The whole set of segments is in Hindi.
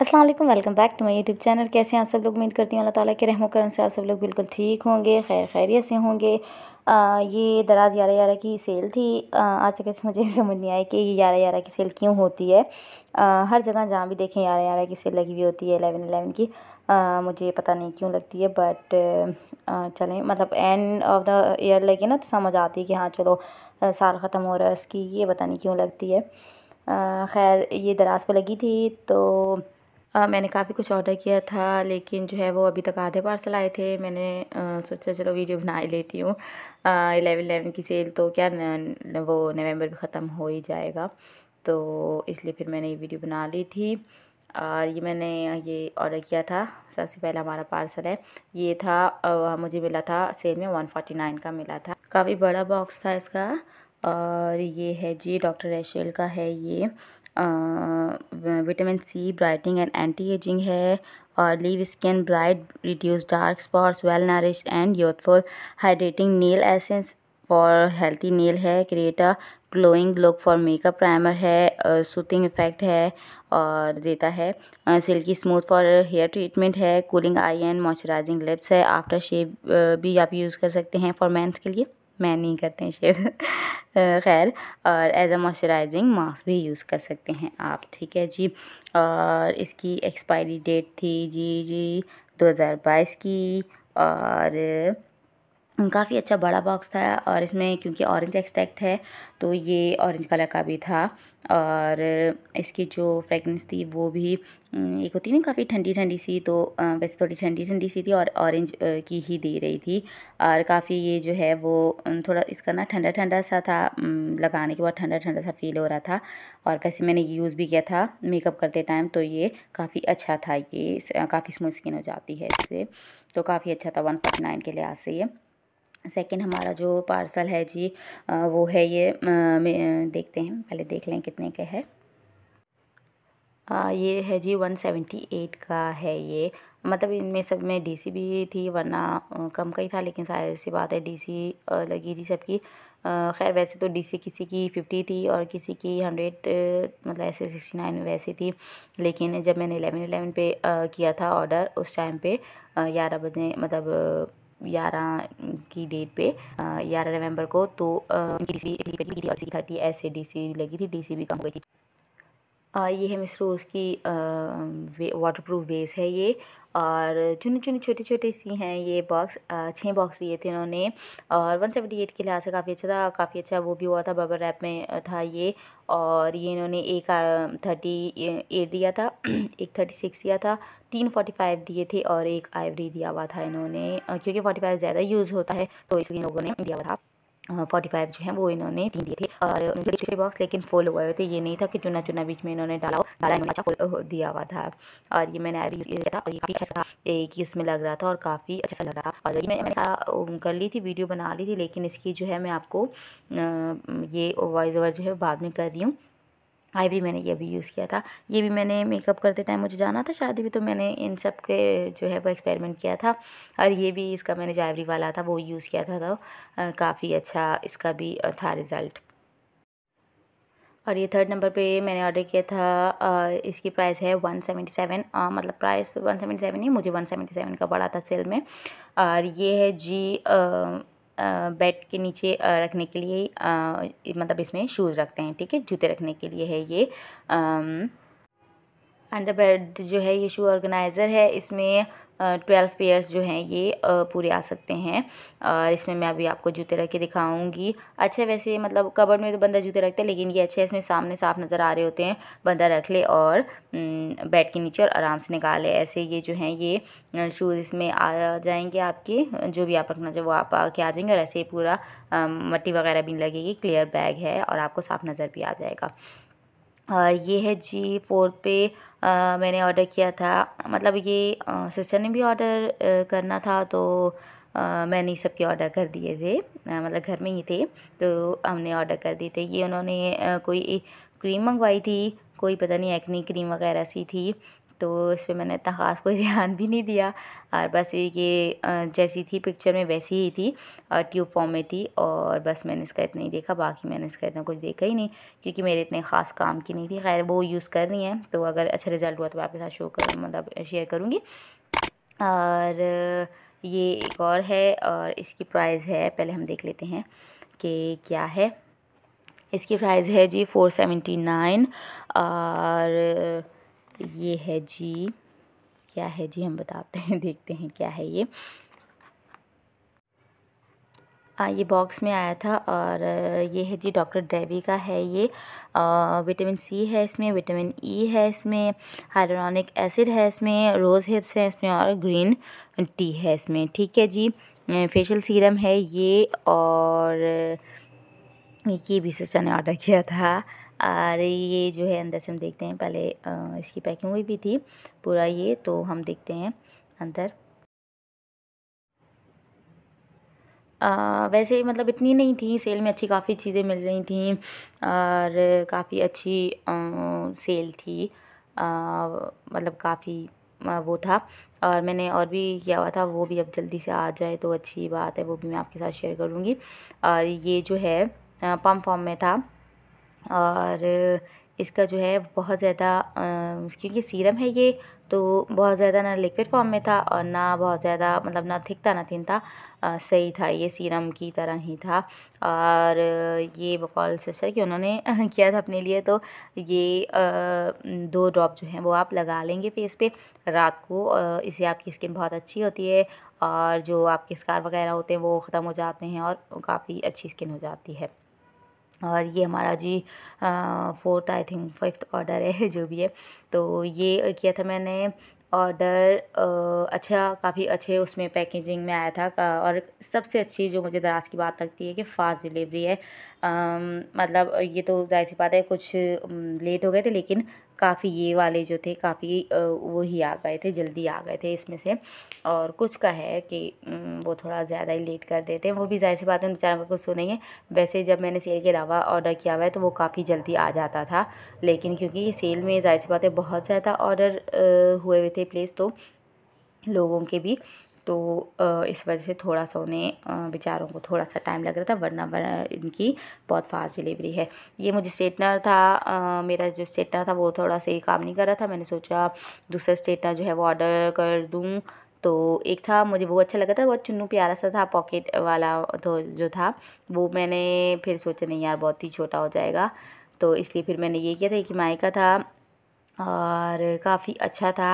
अस्सलाम वालेकुम welcome back to my YouTube channel कैसे हैं आप सब लोग उम्मीद करती हूँ अल्लाह ताला के रहम करम से आप सब लोग बिल्कुल ठीक होंगे खैर खैरियत से होंगे ये दराज ग्यारह ग्यारह की सेल थी आज तक ऐसे मुझे समझ नहीं आया कि ये ग्यारह ग्यारह की सेल क्यों होती है आ, हर जगह जहाँ भी देखें ग्यारह ग्यारह की सेल लगी हुई होती है एलेवन एलेवन की आ, मुझे पता नहीं क्यों लगती है बट चलें मतलब एंड ऑफ द ईयर लगे ना तो समझ आती है कि हाँ चलो साल ख़त्म हो रहा है उसकी ये पता नहीं क्यों लगती है खैर ये दराज पर लगी थी तो आ, मैंने काफ़ी कुछ ऑर्डर किया था लेकिन जो है वो अभी तक आधे पार्सल आए थे मैंने सोचा चलो वीडियो बना ही लेती हूँ एलेवन एलेवन की सेल तो क्या न, न, वो नवंबर भी ख़त्म हो ही जाएगा तो इसलिए फिर मैंने ये वीडियो बना ली थी और ये मैंने ये ऑर्डर किया था सबसे पहला हमारा पार्सल है ये था आ, मुझे मिला था सेल में वन फोर्टी नाइन का मिला था काफ़ी बड़ा बॉक्स था इसका और ये है जी डॉक्टर रेशेल का है ये vitamin C brightening and anti ageing है और leave skin bright reduce dark spots well nourish and youthful hydrating nail essence for healthy nail है क्रिएटा glowing look for makeup primer है सूथिंग इफेक्ट है और देता है silky smooth for hair treatment है cooling eye and moisturising lips है आफ्टर शेव भी आप यूज़ कर सकते हैं फॉर मेंस के लिए मैं नहीं करते हैं शेयर खैर और एज अ मॉइस्चराइजिंग मास्क भी यूज़ कर सकते हैं आप ठीक है जी और इसकी एक्सपायरी डेट थी जी जी 2022 की और काफ़ी अच्छा बड़ा बॉक्स था और इसमें क्योंकि ऑरेंज एक्सट्रैक्ट है तो ये ऑरेंज कलर का भी था और इसकी जो फ्रेगनेंस थी वो भी हम्म, एक होती ना काफ़ी ठंडी ठंडी सी तो वैसे थोड़ी ठंडी ठंडी सी थी और ऑरेंज की ही दे रही थी और काफ़ी ये जो है वो थोड़ा इसका ना ठंडा ठंडा सा था लगाने के बाद ठंडा ठंडा सा फील हो रहा था और वैसे मैंने यूज़ भी किया था मेकअप करते टाइम तो ये काफ़ी अच्छा था ये काफ़ी स्मूथ स्किन हो जाती है इससे तो काफ़ी अच्छा था वन के लिहाज से ये सेकेंड हमारा जो पार्सल है जी वो है ये देखते हैं पहले देख लें कितने का है आ, ये है जी वन सेवेंटी एट का है ये मतलब इनमें सब में डीसी भी थी वरना कम का ही था लेकिन सारी सी बात है डीसी लगी थी सबकी खैर वैसे तो डीसी किसी की फिफ्टी थी और किसी की हंड्रेड मतलब ऐसे सिक्सटी नाइन वैसे थी लेकिन जब मैंने एलेवन एलेवन पे किया था ऑर्डर उस टाइम पे ग्यारह बजे मतलब ग्यारह की डेट पे ग्यारह नवंबर को तो इनकी और सी थर्टी ऐसे डी लगी थी डी सी कम हो गई थी आ, ये है उसकी की वाटरप्रूफ बेस है ये और चुनी चुनी छोटी छोटी सी हैं ये बॉक्स छः बॉक्स दिए थे इन्होंने और वन सेवेंटी एट के लिहाज से काफ़ी अच्छा था काफ़ी अच्छा वो भी हुआ था बबल रैप में था ये और ये इन्होंने एक थर्टी एट दिया था एक थर्टी सिक्स दिया था तीन फोर्टी फाइव दिए थे और एक आइवरी दिया हुआ था इन्होंने क्योंकि फोर्टी फाइव ज़्यादा यूज़ होता है तो इसलिए लोगों ने दिया हुआ था फोर्टी फाइव जो है वो इन्होंने तीन दिए थे और उनके बॉक्स लेकिन फुल हुए हुए थे ये नहीं था कि चुना चुना बीच में इन्होंने डाला डाला इन्होंने अच्छा फुल दिया हुआ था और ये मैंने अभी था और ये काफ़ी अच्छा था एक इसमें लग रहा था और काफ़ी अच्छा लग रहा था और ये मैंने कर ली थी वीडियो बना ली थी लेकिन इसकी जो है मैं आपको ये वॉइस ओवर जो है बाद में कर रही हूँ आई मैंने ये भी यूज़ किया था ये भी मैंने मेकअप करते टाइम मुझे जाना था शादी भी तो मैंने इन सब के जो है वो एक्सपेरिमेंट किया था और ये भी इसका मैंने जो वाला था वो यूज़ किया था तो काफ़ी अच्छा इसका भी था रिज़ल्ट और ये थर्ड नंबर पे मैंने ऑर्डर किया था इसकी प्राइस है वन सेवेंटी सेवन मतलब प्राइस वन सेवेंटी सेवन ही मुझे वन सेवेंटी सेवन का पड़ा था सेल में और ये है जी बेड के नीचे रखने के लिए मतलब इसमें शूज़ रखते हैं ठीक है जूते रखने के लिए है ये अंडर बेड जो है ये शू ऑर्गेनाइज़र है इसमें ट्वेल्व पेयर्स जो हैं ये पूरे आ सकते हैं और इसमें मैं अभी आपको जूते रख के दिखाऊँगी अच्छे वैसे मतलब कबर्ड में तो बंदा जूते रखता है लेकिन ये अच्छे इसमें सामने साफ नज़र आ रहे होते हैं बंदा रख ले और बेड के नीचे और आराम से निकाले ऐसे ये जो हैं ये शूज़ इसमें आ जाएंगे आपके जो भी आप रखना चाहे वो आप आके आ जाएंगे और ऐसे ही पूरा मट्टी वगैरह भी लगेगी क्लियर बैग है और आपको साफ नज़र भी आ जाएगा और ये है जी फ़ोर्थ पे मैंने ऑर्डर किया था मतलब ये सिस्टर ने भी ऑर्डर करना था तो मैंने सबके ऑर्डर कर दिए थे मतलब घर में ही थे तो हमने ऑर्डर कर दिए थे ये उन्होंने कोई क्रीम मंगवाई थी कोई पता नहीं एक्नी क्रीम वगैरह सी थी तो इस पर मैंने इतना ख़ास कोई ध्यान भी नहीं दिया और बस ये जैसी थी पिक्चर में वैसी ही थी और ट्यूब फॉर्म में थी और बस मैंने इसका इतना ही देखा बाकी मैंने इसका इतना कुछ देखा ही नहीं क्योंकि मेरे इतने ख़ास काम की नहीं थी खैर वो यूज़ कर रही हैं तो अगर अच्छा रिज़ल्ट हुआ तो मैं आपके साथ शो कर मतलब शेयर करूँगी और ये एक और है और इसकी प्राइस है पहले हम देख लेते हैं कि क्या है इसकी प्राइस है जी फ़ोर सेवेंटी नाइन और ये है जी क्या है जी हम बताते हैं देखते हैं क्या है ये आ, ये बॉक्स में आया था और ये है जी डॉक्टर ड्रेवी का है ये विटामिन सी है इसमें विटामिन ई e है इसमें हाइड्रोनिक एसिड है इसमें रोज़ हिप्स है इसमें और ग्रीन टी है इसमें ठीक है जी फेशियल सीरम है ये और ये भी से ने ऑर्डर किया था और ये जो है अंदर से हम देखते हैं पहले इसकी पैकिंग हुई भी थी पूरा ये तो हम देखते हैं अंदर आ, वैसे मतलब इतनी नहीं थी सेल में अच्छी काफ़ी चीज़ें मिल रही थी और काफ़ी अच्छी आ, सेल थी आ, मतलब काफ़ी वो था और मैंने और भी किया हुआ था वो भी अब जल्दी से आ जाए तो अच्छी बात है वो भी मैं आपके साथ शेयर करूँगी और ये जो है पम्प फॉर्म में था और इसका जो है बहुत ज़्यादा क्योंकि सीरम है ये तो बहुत ज़्यादा ना लिक्विड फॉर्म में था और ना बहुत ज़्यादा मतलब ना थिक था ना थिन था आ, सही था ये सीरम की तरह ही था और ये बकौल सिस्टर कि उन्होंने किया था अपने लिए तो ये आ, दो ड्रॉप जो हैं वो आप लगा लेंगे फेस पे रात को इससे आपकी स्किन बहुत अच्छी होती है और जो आपके स्कार वगैरह होते हैं वो ख़त्म हो जाते हैं और काफ़ी अच्छी स्किन हो जाती है और ये हमारा जी fourth I think fifth order है जो भी है तो ये किया था मैंने ऑर्डर अच्छा काफ़ी अच्छे उसमें पैकेजिंग में आया था और सबसे अच्छी जो मुझे दराज की बात लगती है कि फ़ास्ट डिलीवरी है आ, मतलब ये तो जाहिर सी बात है कुछ लेट हो गए थे लेकिन काफ़ी ये वाले जो थे काफ़ी वो ही आ गए थे जल्दी आ गए थे इसमें से और कुछ का है कि वो थोड़ा ज़्यादा ही लेट कर देते हैं वो भी जाहिर सी बात है बेचारों का कुछ नहीं है वैसे जब मैंने सेल के अलावा ऑर्डर किया हुआ है तो वो काफ़ी जल्दी आ जाता था लेकिन क्योंकि सेल में जाहिर सी बात है बहुत ज़्यादा ऑर्डर हुए हुए थे प्लेस तो लोगों के भी तो इस वजह से थोड़ा सा उन्हें बेचारों को थोड़ा सा टाइम लग रहा था वरना इनकी बहुत फास्ट डिलीवरी है ये मुझे स्टेटनर था मेरा जो स्टेटनर था वो थोड़ा सा काम नहीं कर रहा था मैंने सोचा दूसरा स्टेटनर जो है वो ऑर्डर कर दूँ तो एक था मुझे वो अच्छा लगा था बहुत चुन्नू प्यारा सा था पॉकेट वाला तो जो था वो मैंने फिर सोचा नहीं यार बहुत ही छोटा हो जाएगा तो इसलिए फिर मैंने ये किया था कि माई का था और काफ़ी अच्छा था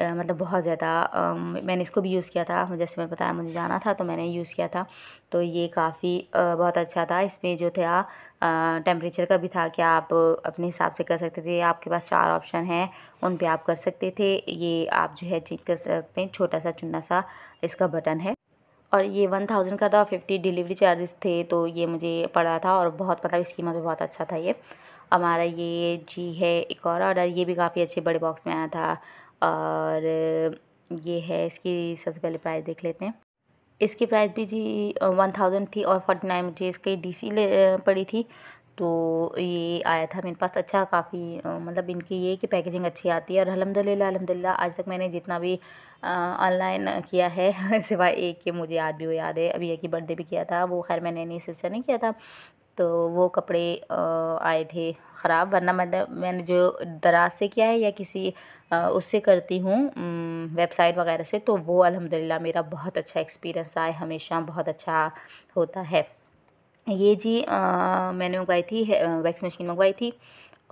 मतलब बहुत ज़्यादा मैंने इसको भी यूज़ किया था जैसे मैंने बताया मुझे जाना था तो मैंने यूज़ किया था तो ये काफ़ी बहुत अच्छा था इसमें जो था टेम्परेचर का भी था कि आप अपने हिसाब से कर सकते थे आपके पास चार ऑप्शन हैं उन पर आप कर सकते थे ये आप जो है चेक कर सकते हैं छोटा सा चुना सा इसका बटन है और ये वन थाउजेंड का था फिफ्टी डिलीवरी चार्जेस थे तो ये मुझे पड़ा था और बहुत मतलब इसकी मुझे बहुत अच्छा था ये हमारा ये जी है एक और ऑर्डर ये भी काफ़ी अच्छे बड़े बॉक्स में आया था और ये है इसकी सबसे पहले प्राइस देख लेते हैं इसकी प्राइस भी जी वन थाउजेंड थी और फोर्टी नाइन मुझे इसकी डी सी पड़ी थी तो ये आया था मेरे पास अच्छा काफ़ी मतलब इनकी ये कि पैकेजिंग अच्छी आती है और अलहमदिल्ला अलहमदिल्ला आज तक मैंने जितना भी ऑनलाइन किया है सिवाय एक के मुझे आज भी वो याद है अभी एक ही बर्थडे भी किया था वो खैर मैंने नहीं सिस्टर नहीं किया था तो वो कपड़े आए थे ख़राब वरना मतलब मैंने जो दराज से किया है या किसी उससे करती हूँ वेबसाइट वगैरह से तो वो अल्हम्दुलिल्लाह मेरा बहुत अच्छा एक्सपीरियंस आए हमेशा बहुत अच्छा होता है ये जी आ, मैंने मंगवाई थी वैक्स मशीन मंगवाई थी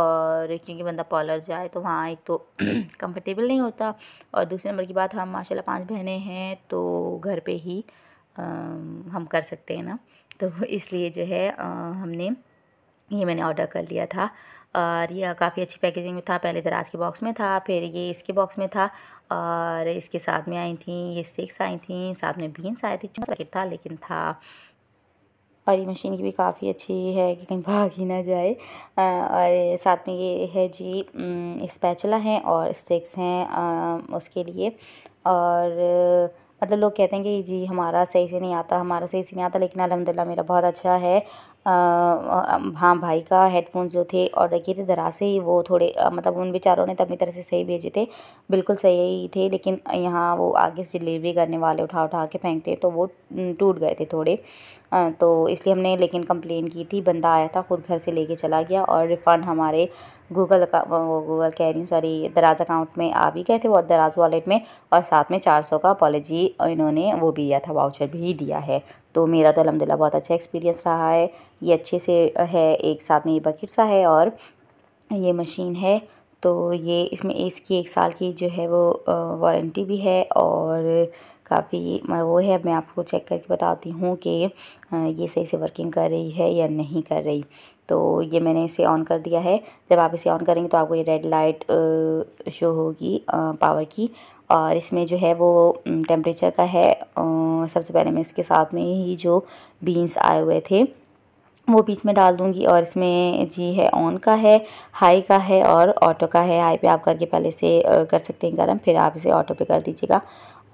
और क्योंकि बंदा पॉलर जाए तो वहाँ एक तो कंफर्टेबल नहीं होता और दूसरे नंबर की बात हम हाँ, माशाल्लाह पांच बहनें हैं तो घर पे ही आ, हम कर सकते हैं ना तो इसलिए जो है हमने ये मैंने ऑर्डर कर लिया था और यह काफ़ी अच्छी पैकेजिंग में था पहले दराज के बॉक्स में था फिर ये इसके बॉक्स में था और इसके साथ में आई थी ये सिक्स आई थी साथ में बीन्स आए थे छोटा पैकेट था लेकिन था और ये मशीन की भी काफ़ी अच्छी है कि कहीं भाग ही ना जाए और साथ में ये है जी स्पैचला है और स्टिक्स हैं उसके लिए और मतलब लोग कहते हैं कि जी हमारा सही से नहीं आता हमारा सही से नहीं आता लेकिन अलहमदिल्ला मेरा बहुत अच्छा है हाँ भाई का हेडफ़ोन्स जो थे ऑर्डर किए थे दरा से ही वो थोड़े मतलब उन बेचारों ने तो अपनी तरह से सही भेजे थे बिल्कुल सही थे लेकिन यहाँ वो आगे से डिलीवरी करने वाले उठा उठा के फेंकते तो वो टूट गए थे थोड़े तो इसलिए हमने लेकिन कंप्लेन की थी बंदा आया था ख़ुद घर से लेके चला गया और रिफ़ंड हमारे गूगल अका वो गूगल कह रही हूँ सॉरी दराज अकाउंट में आ भी गए थे वो दराज वॉलेट में और साथ में चार सौ का अपॉलोजी इन्होंने वो भी दिया था वाउचर भी दिया है तो मेरा तो अलहमदिल्ला बहुत अच्छा एक्सपीरियंस रहा है ये अच्छे से है एक साथ में ये बकेट सा है और ये मशीन है तो ये इसमें इसकी एक साल की जो है वो वारंटी भी है और काफ़ी वो है मैं आपको चेक करके बताती हूँ कि ये सही से वर्किंग कर रही है या नहीं कर रही तो ये मैंने इसे ऑन कर दिया है जब आप इसे ऑन करेंगे तो आपको ये रेड लाइट शो होगी पावर की और इसमें जो है वो टेम्परेचर का है सबसे पहले मैं इसके साथ में ही जो बीन्स आए हुए थे वो बीच में डाल दूंगी और इसमें जी है ऑन का है हाई का है और ऑटो का है हाई पे आप करके पहले से कर सकते हैं गर्म फिर आप इसे ऑटो पे कर दीजिएगा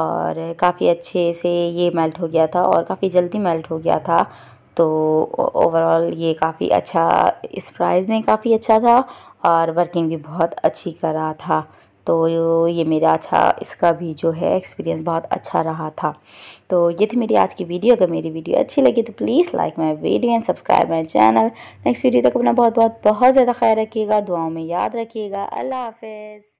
और काफ़ी अच्छे से ये मेल्ट हो गया था और काफ़ी जल्दी मेल्ट हो गया था तो ओवरऑल ये काफ़ी अच्छा इस प्राइस में काफ़ी अच्छा था और वर्किंग भी बहुत अच्छी करा था तो ये मेरा अच्छा इसका भी जो है एक्सपीरियंस बहुत अच्छा रहा था तो ये थी मेरी आज की वीडियो अगर मेरी वीडियो अच्छी लगी तो please like my video and subscribe my channel next video तक अपना बहुत बहुत बहुत ज़्यादा ख्याल रखिएगा दुआओं में याद रखिएगा अल्लाह हाफिज़